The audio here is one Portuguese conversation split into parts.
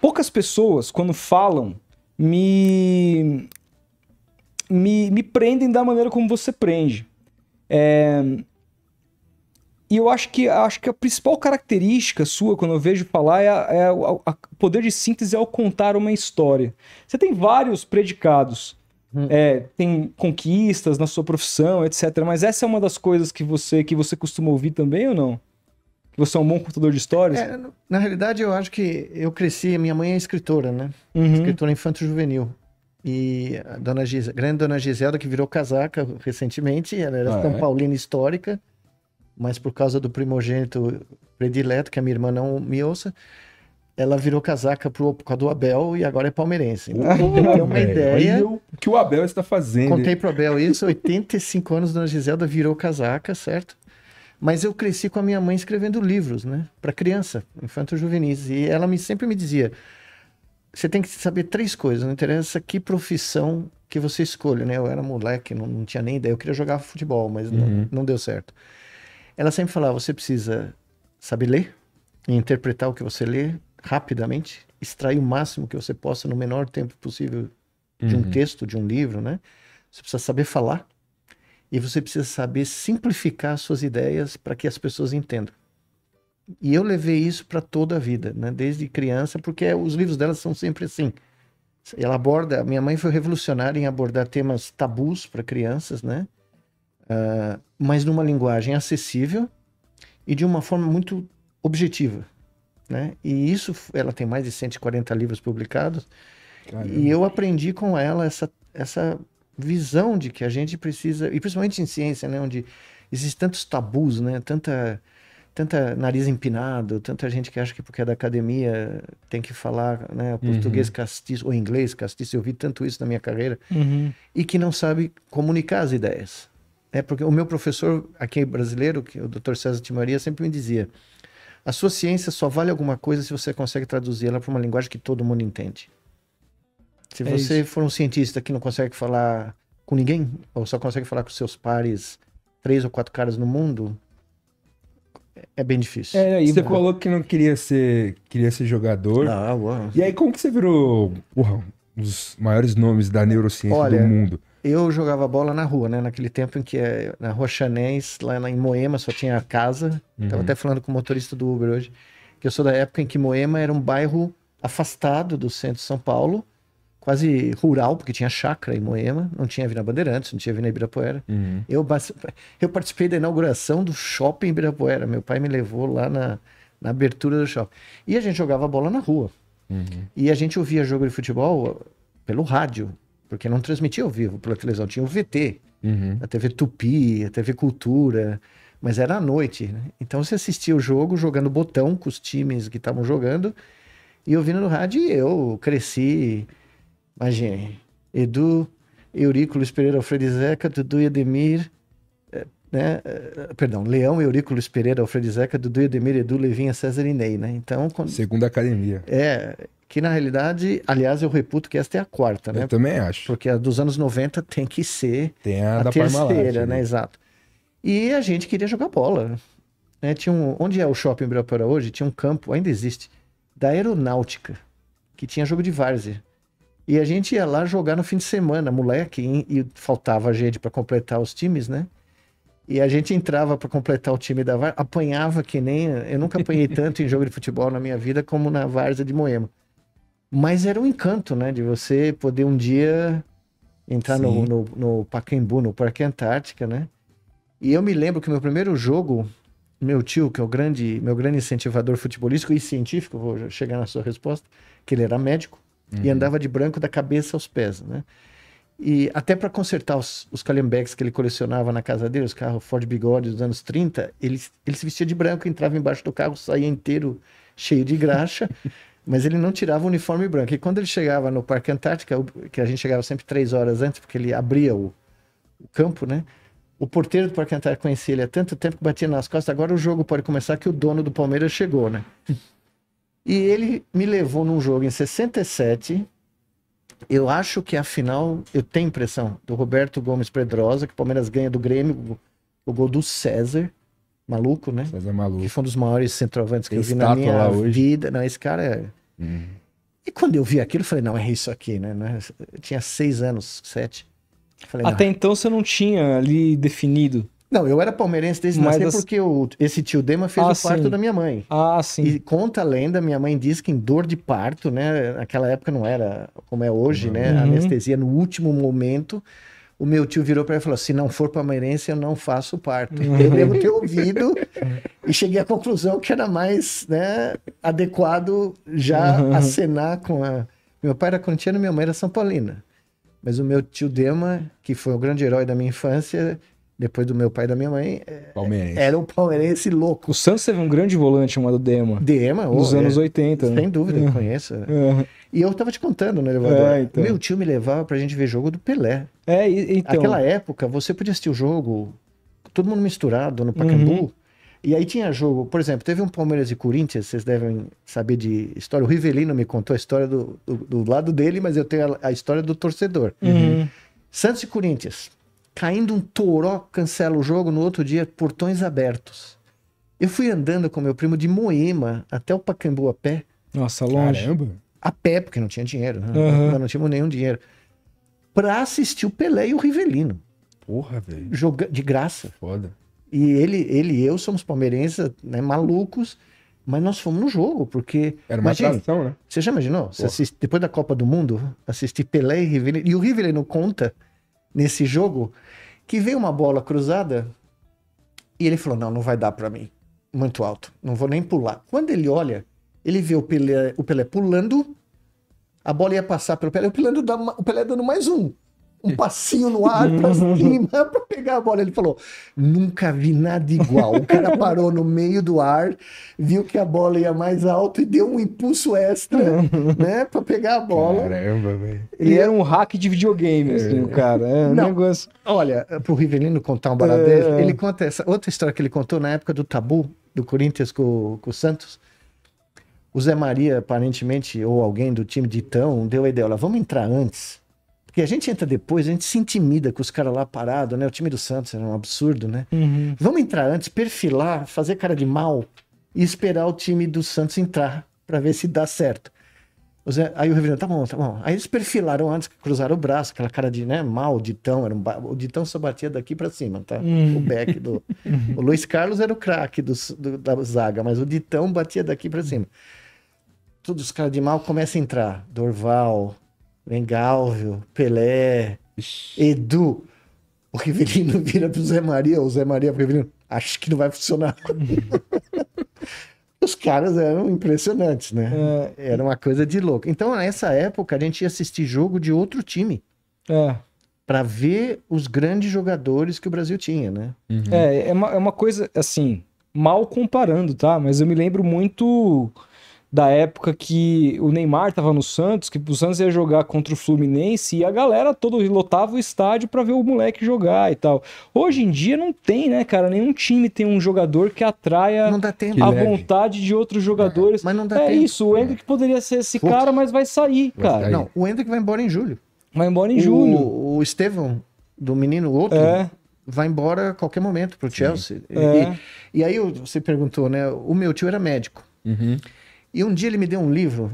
poucas pessoas, quando falam, me, me, me prendem da maneira como você prende. É, e eu acho que, acho que a principal característica sua, quando eu vejo falar, é, é o poder de síntese ao contar uma história. Você tem vários predicados. Hum. É, tem conquistas na sua profissão, etc. Mas essa é uma das coisas que você que você costuma ouvir também ou não? que você é um bom contador de histórias? É, na realidade, eu acho que eu cresci, minha mãe é escritora, né? Uhum. Escritora infanto-juvenil. E a dona Gise, grande dona Gisela, que virou casaca recentemente, ela era ah, São é? Paulina histórica, mas por causa do primogênito predileto, que a minha irmã não me ouça, ela virou casaca pro, por causa do Abel e agora é palmeirense. Então, tem uma ah, velho, ideia. O que o Abel está fazendo? Contei pro Abel isso, 85 anos, dona Gisela virou casaca, certo? Mas eu cresci com a minha mãe escrevendo livros, né? Para criança, infanto juvenis. E ela me, sempre me dizia: você tem que saber três coisas, não interessa que profissão que você escolhe, né? Eu era moleque, não, não tinha nem ideia. Eu queria jogar futebol, mas uhum. não, não deu certo. Ela sempre falava: você precisa saber ler e interpretar o que você lê rapidamente, extrair o máximo que você possa no menor tempo possível de uhum. um texto, de um livro, né? Você precisa saber falar e você precisa saber simplificar suas ideias para que as pessoas entendam. E eu levei isso para toda a vida, né? desde criança, porque os livros dela são sempre assim. Ela aborda. Minha mãe foi revolucionária em abordar temas tabus para crianças, né? Uh, mas numa linguagem acessível e de uma forma muito objetiva. Né? E isso, ela tem mais de 140 livros publicados. Caramba. E eu aprendi com ela essa, essa visão de que a gente precisa, e principalmente em ciência, né, onde existem tantos tabus, né, tanta, tanta nariz empinado, tanta gente que acha que porque é da academia tem que falar né, português uhum. castiço ou inglês castiço, eu vi tanto isso na minha carreira, uhum. e que não sabe comunicar as ideias. É porque o meu professor aqui brasileiro, que é o Dr. César Timaria, sempre me dizia, a sua ciência só vale alguma coisa se você consegue traduzi-la para uma linguagem que todo mundo entende. Se é você for um cientista que não consegue falar com ninguém, ou só consegue falar com seus pares, três ou quatro caras no mundo, é bem difícil. É, você falou que não queria ser, queria ser jogador. E aí, como que você virou uau, um dos maiores nomes da neurociência Olha, do mundo? Eu jogava bola na rua, né? Naquele tempo em que é na rua Chanés, lá em Moema, só tinha casa. Uhum. Tava até falando com o motorista do Uber hoje, que eu sou da época em que Moema era um bairro afastado do centro de São Paulo quase rural, porque tinha chácara em Moema, não tinha Avenida Bandeirantes, não tinha Avenida Ibirapuera. Uhum. Eu, eu participei da inauguração do shopping Ibirapuera. Meu pai me levou lá na, na abertura do shopping. E a gente jogava bola na rua. Uhum. E a gente ouvia jogo de futebol uh, pelo rádio, porque não transmitia ao vivo pela televisão. Tinha o VT, uhum. a TV Tupi, a TV Cultura, mas era à noite. Né? Então você assistia o jogo jogando botão com os times que estavam jogando e ouvindo no rádio. E eu cresci Imagine. Edu, Eurículos Pereira Alfredo Zeca, Dudu e Edemir. Eh, né? Eh, perdão, Leão, Eurículo, Pereira, Alfredo Zeca, Dudu Edemir, Edu, Levinha, César e Ney, né? Então, quando... Segunda academia. É, que na realidade, aliás, eu reputo que esta é a quarta, né? Eu também acho. Porque a dos anos 90 tem que ser tem a, a terceira, né? né? Exato. E a gente queria jogar bola. Né? Tinha um... Onde é o shopping Ibirapuera hoje? Tinha um campo, ainda existe, da aeronáutica, que tinha jogo de várzea. E a gente ia lá jogar no fim de semana, moleque, e faltava gente para completar os times, né? E a gente entrava para completar o time da Varsa, apanhava que nem. Eu nunca apanhei tanto em jogo de futebol na minha vida como na Varsa de Moema. Mas era um encanto, né? De você poder um dia entrar no, no, no, Pacaembu, no Parque Antártica, né? E eu me lembro que meu primeiro jogo, meu tio, que é o grande, meu grande incentivador futebolístico e científico, vou chegar na sua resposta, que ele era médico uhum. e andava de branco da cabeça aos pés, né? E até para consertar os, os calhambeques que ele colecionava na casa dele, os carros Ford Bigode dos anos 30, ele, ele se vestia de branco, entrava embaixo do carro, saía inteiro cheio de graxa, mas ele não tirava o uniforme branco. E quando ele chegava no Parque Antártica, que a gente chegava sempre três horas antes, porque ele abria o, o campo, né? O porteiro do Parque Antártico conhecia ele há tanto tempo que batia nas costas. Agora o jogo pode começar que o dono do Palmeiras chegou, né? E ele me levou num jogo em 67. Eu acho que a final, eu tenho impressão, do Roberto Gomes Pedrosa, que o Palmeiras ganha do Grêmio, o gol do César. Maluco, né? César é Maluco. Que foi um dos maiores centroavantes que Estátua eu vi na minha vida. Não, esse cara é... Uhum. E quando eu vi aquilo, eu falei, não, é isso aqui, né? É- eu tinha seis anos, sete. Falei, Até então você não tinha ali definido não, eu era palmeirense desde Mas nascer porque esse tio Dema fez ah, o parto sim. da minha mãe. Ah, sim. E conta a lenda, minha mãe diz que em dor de parto, né? Naquela época não era como é hoje, né, uhum. né? A anestesia no último momento. O meu tio virou para ela e falou: se não for palmeirense, eu não faço parto. Uhum. Eu devo ter ouvido e cheguei à conclusão que era mais né, adequado já uhum. acenar com a. Meu pai era corintiano, minha mãe era São Paulina. Mas o meu tio Dema, que foi o grande herói da minha infância, depois do meu pai e da minha mãe, é, palmeirense. era um palmeirense louco. O Santos teve um grande volante chamado Dema. Dema, nos oh, é. anos é, né? 80. Sem né? dúvida, eu uhum. conheço. É. E eu tava te contando no né, elevador. É, então. Meu tio me levava pra gente ver jogo do Pelé. É, e, então. Naquela época, você podia assistir o jogo, todo mundo misturado no Pacaembu. Uhum. E aí tinha jogo, por exemplo, teve um Palmeiras e Corinthians, vocês devem saber de história. O Rivelino me contou a história do, do, do lado dele, mas eu tenho a, a história do torcedor. Uhum. Santos e Corinthians caindo um toró, cancela o jogo. No outro dia, portões abertos. Eu fui andando com meu primo de Moema até o Pacaembu a pé. Nossa, longe. Caramba. A pé, porque não tinha dinheiro. Né? Uhum. Não tínhamos nenhum dinheiro. Pra assistir o Pelé e o Rivelino. Porra, velho. Joga... De graça. Foda. E ele, ele e eu somos palmeirenses, né, malucos. Mas nós fomos no jogo, porque. Era uma imagine, atração, né? Você já imaginou? depois da Copa do Mundo, assistir Pelé e Rivelino. E o Rivelino conta nesse jogo que veio uma bola cruzada e ele falou: Não, não vai dar para mim. Muito alto, não vou nem pular. Quando ele olha, ele vê o Pelé, o Pelé pulando, a bola ia passar pelo Pelé, o Pelé, o Pelé dando mais um um passinho no ar pra uhum. cima pra pegar a bola. Ele falou: nunca vi nada igual. O cara parou no meio do ar, viu que a bola ia mais alto e deu um impulso extra, uhum. né? Pra pegar a bola. Caramba, velho. Ele e... É era um hack de videogame, assim, é. o cara. É, Não, negócio. Olha, pro Rivelino contar um baradeiro, é... ele conta essa outra história que ele contou na época do tabu do Corinthians com, com o Santos. O Zé Maria, aparentemente, ou alguém do time de Itão, deu a ideia: olha, vamos entrar antes porque a gente entra depois, a gente se intimida com os caras lá parados, né? O time do Santos era um absurdo, né? Uhum. Vamos entrar antes, perfilar, fazer cara de mal e esperar o time do Santos entrar para ver se dá certo. Zé, aí o reverendo, tá bom, tá bom. Aí eles perfilaram antes, cruzaram o braço, aquela cara de né, mal, Ditão. Era um ba... O Ditão só batia daqui para cima, tá? Hum. O back do. Uhum. o Luiz Carlos era o craque do, do, da zaga, mas o Ditão batia daqui para cima. Todos os caras de mal começam a entrar. Dorval, Engálvio, Pelé, Edu. O Rivelino vira pro Zé Maria, o Zé Maria pro Rivelino, acho que não vai funcionar. Os caras eram impressionantes, né? É. Era uma coisa de louco. Então, nessa época, a gente ia assistir jogo de outro time. É. Pra ver os grandes jogadores que o Brasil tinha, né? Uhum. É, é uma, é uma coisa, assim, mal comparando, tá? Mas eu me lembro muito da época que o Neymar estava no Santos, que o Santos ia jogar contra o Fluminense e a galera toda lotava o estádio para ver o moleque jogar e tal. Hoje em dia não tem, né, cara? Nenhum time tem um jogador que atraia tempo, a vontade de outros jogadores. É, mas não dá é tempo. isso, o Hendrick é. poderia ser esse cara, mas vai sair, vai cara. Sair. Não, o Hendrick vai embora em julho. Vai embora em o, julho. O Estevão, do menino outro, é vai embora a qualquer momento para o Chelsea. É. E, e, aí você perguntou, né? O meu tio era médico. Uhum. E um dia ele me deu um livro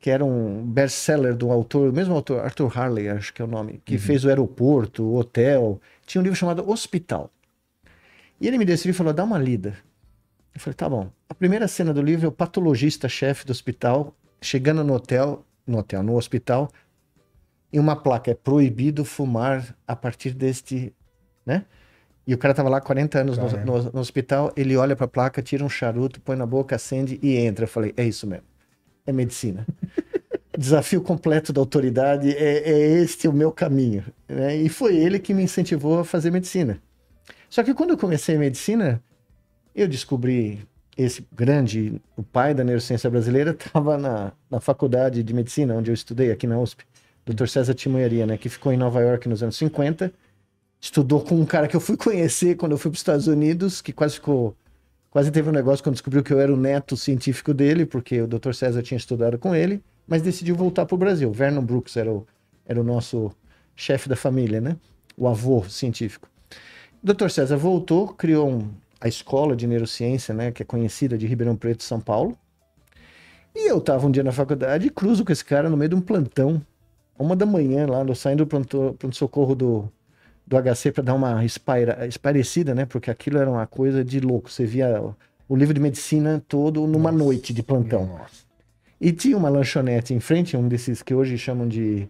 que era um best-seller do autor, o mesmo autor, Arthur Harley, acho que é o nome, que uhum. fez o aeroporto, o hotel. Tinha um livro chamado Hospital. E ele me deu esse livro e falou: dá uma lida. Eu falei: tá bom. A primeira cena do livro é o patologista-chefe do hospital chegando no hotel, no hotel, no hospital, e uma placa: é proibido fumar a partir deste, né? E o cara tava lá 40 anos no, no, no, hospital, ele olha para a placa, tira um charuto, põe na boca, acende e entra. Eu falei, é isso mesmo. É medicina. Desafio completo da autoridade, é, é este o meu caminho. Né? E foi ele que me incentivou a fazer medicina. Só que quando eu comecei medicina, eu descobri esse grande, o pai da neurociência brasileira, estava na, na faculdade de medicina, onde eu estudei, aqui na USP, Dr. César Timanharia, né, que ficou em Nova York nos anos 50 estudou com um cara que eu fui conhecer quando eu fui para os Estados Unidos, que quase ficou. Quase teve um negócio quando descobriu que eu era o neto científico dele, porque o Dr. César tinha estudado com ele, mas decidiu voltar para o Brasil. Vernon Brooks era o, era o nosso chefe da família, né? O avô científico. O Dr. César voltou, criou um, a escola de neurociência, né, que é conhecida de Ribeirão Preto, São Paulo. E eu estava um dia na faculdade e cruzo com esse cara no meio de um plantão, uma da manhã lá, no, saindo do pronto-socorro do do HC para dar uma espaira, esparecida, né? Porque aquilo era uma coisa de louco. Você via o livro de medicina todo numa nossa, noite de plantão. Nossa. E tinha uma lanchonete em frente, um desses que hoje chamam de.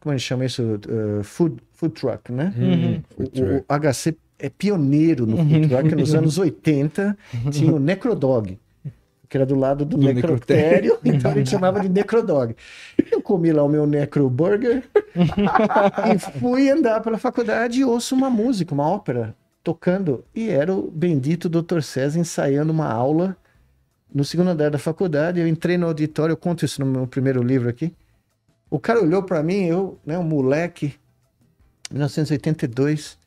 Como a gente chama isso? Uh, food, food truck, né? Uhum. O, uhum. o, HC é pioneiro no food uhum. truck. Nos anos 80, uhum. tinha o Necrodog, que era do lado do, do necrotério, necrotério, então a gente chamava de Necrodog comi lá o meu necroburger e fui andar pela faculdade e ouço uma música, uma ópera tocando. E era o bendito Dr. César ensaiando uma aula no segundo andar da faculdade. Eu entrei no auditório, eu conto isso no meu primeiro livro aqui. O cara olhou para mim, eu, né, um moleque, 1982.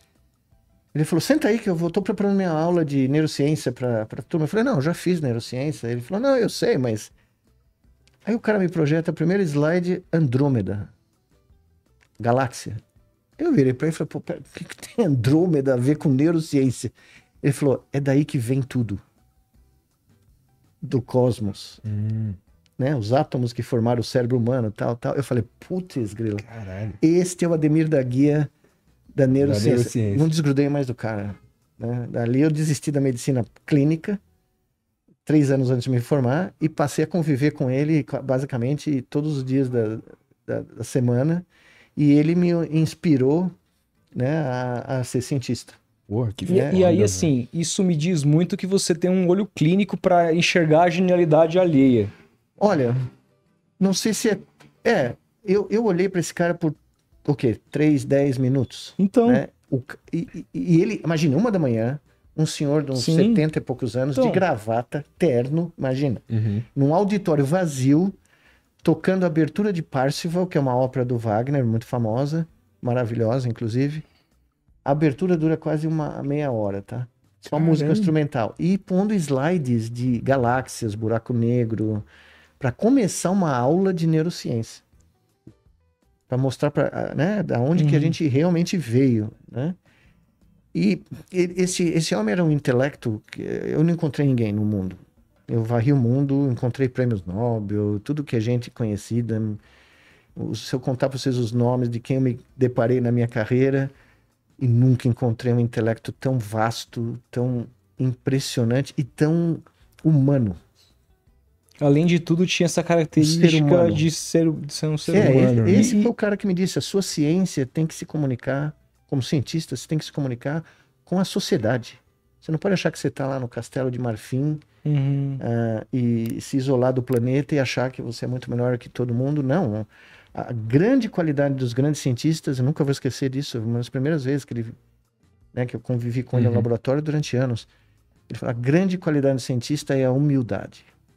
Ele falou: senta aí que eu vou, tô preparando minha aula de neurociência para turma. Eu falei: não, já fiz neurociência. Ele falou: não, eu sei, mas Aí o cara me projeta primeiro slide Andrômeda, galáxia. Eu virei para ele e falei, pô, pera, o que, que tem Andrômeda a ver com neurociência? Ele falou, é daí que vem tudo. Do cosmos. Hum. Né? Os átomos que formaram o cérebro humano, tal, tal. Eu falei, putz, Grilo Caralho. Este é o Ademir da Guia da neurociência. da neurociência. Não desgrudei mais do cara. Né? Dali eu desisti da medicina clínica três anos antes de me formar e passei a conviver com ele basicamente todos os dias da, da, da semana e ele me inspirou né, a, a ser cientista. Uou, e, e, aí, assim, isso me diz muito que você tem um olho clínico para enxergar a genialidade alheia. Olha, não sei se é. É, eu, eu olhei para esse cara por o quê? Três, dez minutos. Então. Né? O, e, e, ele, imagina, uma da manhã, um senhor de uns Sim. 70 e poucos anos, de então. gravata, terno, imagina, uhum. num auditório vazio, tocando a abertura de Parsifal, que é uma ópera do Wagner, muito famosa, maravilhosa, inclusive. A abertura dura quase uma meia hora, tá? Só Caramba. música instrumental. E pondo slides de galáxias, buraco negro, para começar uma aula de neurociência. Para mostrar para, né, da onde uhum. que a uhum. gente realmente veio, né? E esse, esse homem era um intelecto que eu não encontrei ninguém no mundo. Eu varri o mundo, encontrei prêmios Nobel, tudo que a é gente conhecida. Se eu contar para vocês os nomes de quem eu me deparei na minha carreira, e nunca encontrei um intelecto tão vasto, tão impressionante e tão humano. Além de tudo, tinha essa característica ser de, ser, de ser um ser é, humano. Esse, esse né? foi o cara que me disse: a sua ciência tem que se comunicar como cientista, você tem que se comunicar com a sociedade. Você não pode achar que você está lá no castelo de Marfim uhum. uh, e se isolar do planeta e achar que você é muito melhor que todo mundo. Não. A grande qualidade dos grandes cientistas, eu nunca vou esquecer disso, uma das primeiras vezes que, ele, né, que eu convivi com ele uhum. no laboratório durante anos. Ele falou: a grande qualidade do cientista é a humildade.